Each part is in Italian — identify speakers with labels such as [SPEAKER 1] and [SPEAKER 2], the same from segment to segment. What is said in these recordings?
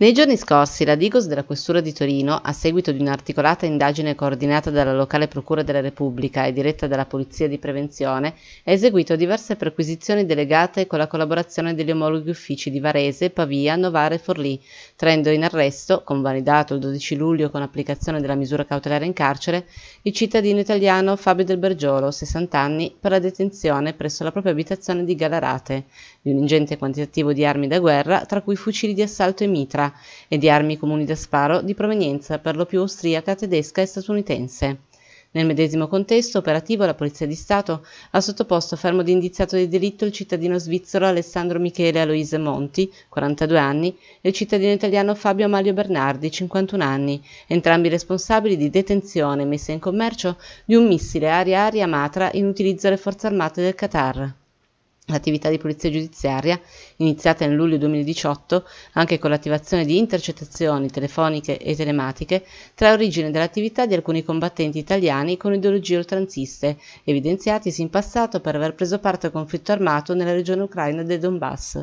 [SPEAKER 1] Nei giorni scorsi la Digos della Questura di Torino, a seguito di un'articolata indagine coordinata dalla locale Procura della Repubblica e diretta dalla Polizia di Prevenzione, ha eseguito diverse perquisizioni delegate con la collaborazione degli omologhi uffici di Varese, Pavia, Novara e Forlì, traendo in arresto, convalidato il 12 luglio con applicazione della misura cautelare in carcere, il cittadino italiano Fabio Del Bergiolo, 60 anni, per la detenzione presso la propria abitazione di Galarate, di un ingente quantitativo di armi da guerra, tra cui fucili di assalto e mitra e di armi comuni da sparo di provenienza per lo più austriaca, tedesca e statunitense. Nel medesimo contesto operativo la Polizia di Stato ha sottoposto a fermo di indiziato di delitto il cittadino svizzero Alessandro Michele Aloise Monti, 42 anni, e il cittadino italiano Fabio Amalio Bernardi, 51 anni, entrambi responsabili di detenzione e messa in commercio di un missile aria-aria Matra in utilizzo alle forze armate del Qatar. L'attività di polizia giudiziaria, iniziata nel luglio 2018 anche con l'attivazione di intercettazioni telefoniche e telematiche, trae origine dall'attività di alcuni combattenti italiani con ideologie oltranziste, evidenziatisi in passato per aver preso parte al conflitto armato nella regione ucraina del Donbass.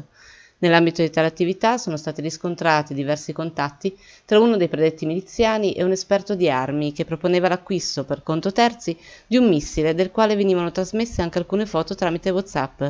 [SPEAKER 1] Nell'ambito di tale attività sono stati riscontrati diversi contatti tra uno dei predetti miliziani e un esperto di armi che proponeva l'acquisto per conto terzi di un missile del quale venivano trasmesse anche alcune foto tramite WhatsApp.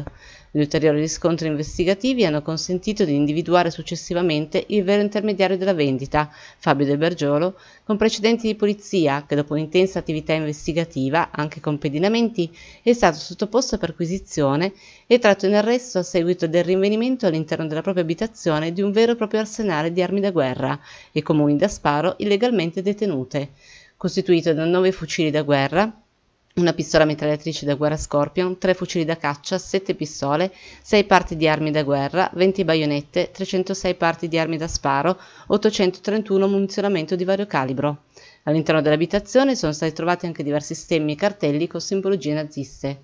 [SPEAKER 1] Gli ulteriori riscontri investigativi hanno consentito di individuare successivamente il vero intermediario della vendita, Fabio Del Bergiolo, con precedenti di polizia che dopo un'intensa attività investigativa, anche con pedinamenti, è stato sottoposto a perquisizione e tratto in arresto a seguito del rinvenimento all'interno della propria abitazione di un vero e proprio arsenale di armi da guerra e comuni da sparo illegalmente detenute, costituito da nove fucili da guerra, una pistola mitragliatrice da guerra Scorpion, 3 fucili da caccia, 7 pistole, 6 parti di armi da guerra, 20 baionette, 306 parti di armi da sparo, 831 munizionamento di vario calibro. All'interno dell'abitazione sono stati trovati anche diversi stemmi e cartelli con simbologie naziste.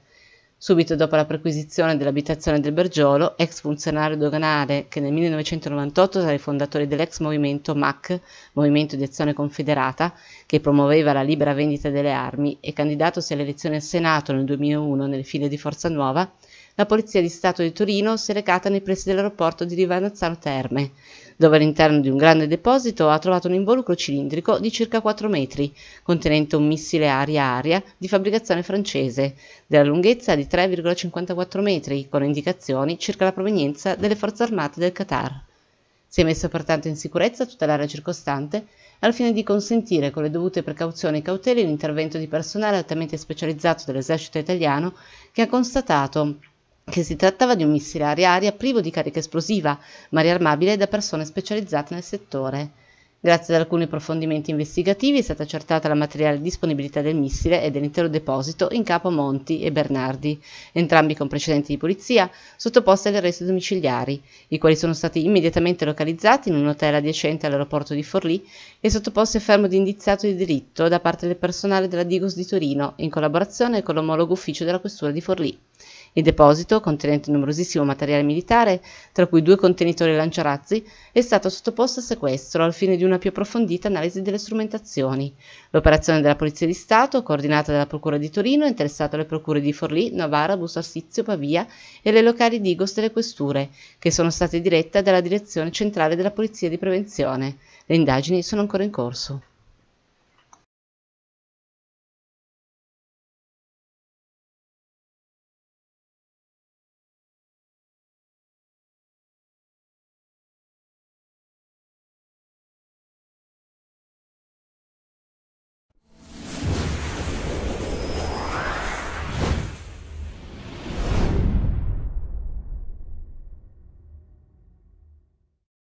[SPEAKER 1] Subito dopo la perquisizione dell'abitazione del Bergiolo, ex funzionario doganale che nel 1998 era il fondatore dell'ex movimento MAC, Movimento di Azione Confederata, che promuoveva la libera vendita delle armi e candidatosi alle elezioni al Senato nel 2001 nel file di Forza Nuova, la Polizia di Stato di Torino si è recata nei pressi dell'aeroporto di Rivanazzano Terme, dove all'interno di un grande deposito ha trovato un involucro cilindrico di circa 4 metri, contenente un missile aria-aria di fabbricazione francese, della lunghezza di 3,54 metri, con indicazioni circa la provenienza delle forze armate del Qatar. Si è messa pertanto in sicurezza tutta l'area circostante al fine di consentire con le dovute precauzioni e cautele l'intervento di personale altamente specializzato dell'esercito italiano che ha constatato che si trattava di un missile aria-aria privo di carica esplosiva, ma riarmabile da persone specializzate nel settore. Grazie ad alcuni approfondimenti investigativi è stata accertata la materiale disponibilità del missile e dell'intero deposito in capo a Monti e Bernardi, entrambi con precedenti di polizia, sottoposti agli arresti domiciliari, i quali sono stati immediatamente localizzati in un hotel adiacente all'aeroporto di Forlì e sottoposti a fermo di indiziato di delitto da parte del personale della Digos di Torino, in collaborazione con l'omologo ufficio della Questura di Forlì. Il deposito, contenente numerosissimo materiale militare, tra cui due contenitori lanciarazzi, è stato sottoposto a sequestro al fine di una più approfondita analisi delle strumentazioni. L'operazione della Polizia di Stato, coordinata dalla Procura di Torino, è interessata alle procure di Forlì, Novara, Busto Arsizio, Pavia e alle locali di Igos delle questure, che sono state dirette dalla Direzione Centrale della Polizia di Prevenzione. Le indagini sono ancora in corso.